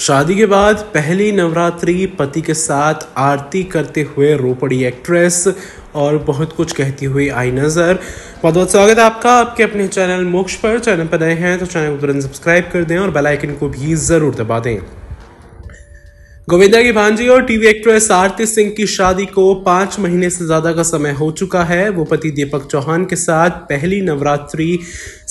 शादी के बाद पहली नवरात्रि पति के साथ आरती करते हुए रो पड़ी एक्ट्रेस और बहुत कुछ कहती हुई आई नज़र बहुत बहुत स्वागत है आपका आपके अपने चैनल मोक्ष पर चैनल पर नए हैं तो चैनल को तुरंत सब्सक्राइब कर दें और बेल आइकन को भी ज़रूर दबा दें गोविंदा की भांजी और टीवी एक्ट्रेस आरती सिंह की शादी को पांच महीने से ज्यादा का समय हो चुका है वो पति दीपक चौहान के साथ पहली नवरात्रि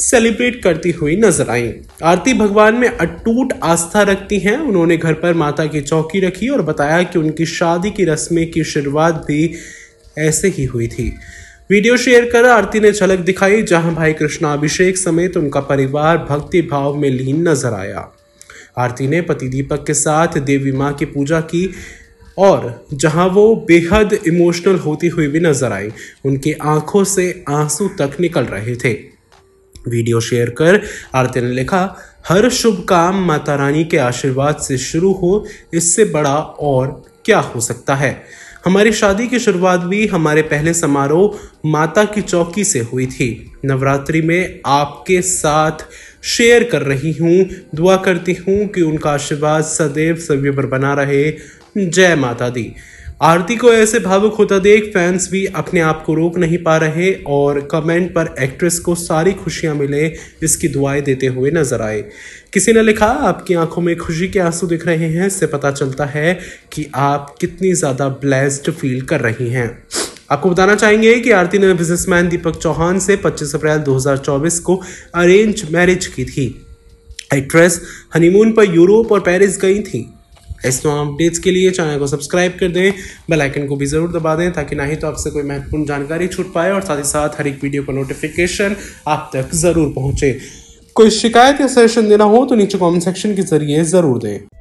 सेलिब्रेट करती हुई नजर आई आरती भगवान में अटूट आस्था रखती हैं उन्होंने घर पर माता की चौकी रखी और बताया कि उनकी शादी की रस्में की शुरुआत भी ऐसे ही हुई थी वीडियो शेयर कर आरती ने झलक दिखाई जहां भाई कृष्णा अभिषेक समेत उनका परिवार भक्ति भाव में लीन नजर आया आरती ने पति दीपक के साथ देवी माँ की पूजा की और जहां वो बेहद इमोशनल होती हुई भी नजर आई उनकी आंखों से आंसू तक निकल रहे थे वीडियो शेयर कर आरती ने लिखा हर शुभ काम माता रानी के आशीर्वाद से शुरू हो इससे बड़ा और क्या हो सकता है हमारी शादी की शुरुआत भी हमारे पहले समारोह माता की चौकी से हुई थी नवरात्रि में आपके साथ शेयर कर रही हूँ दुआ करती हूँ कि उनका आशीर्वाद सदैव सभी पर बना रहे जय माता दी आरती को ऐसे भावुक होता देख फैंस भी अपने आप को रोक नहीं पा रहे और कमेंट पर एक्ट्रेस को सारी खुशियां मिले इसकी दुआएं देते हुए नजर आए किसी ने लिखा आपकी आंखों में खुशी के आंसू दिख रहे हैं इससे पता चलता है कि आप कितनी ज़्यादा ब्लेस्ड फील कर रही हैं आपको बताना चाहेंगे कि आरती ने बिजनेसमैन दीपक चौहान से 25 अप्रैल 2024 को अरेंज मैरिज की थी एक्ट्रेस हनीमून पर यूरोप और पेरिस गई थी ऐसे तमाम अपडेट्स के लिए चैनल को सब्सक्राइब कर दें बेल आइकन को भी ज़रूर दबा दें ताकि ना ही तो आपसे कोई महत्वपूर्ण जानकारी छूट पाए और साथ ही साथ हर एक वीडियो का नोटिफिकेशन आप तक ज़रूर पहुँचे कोई शिकायत या सजेशन देना हो तो नीचे कमेंट सेक्शन के जरिए ज़रूर दें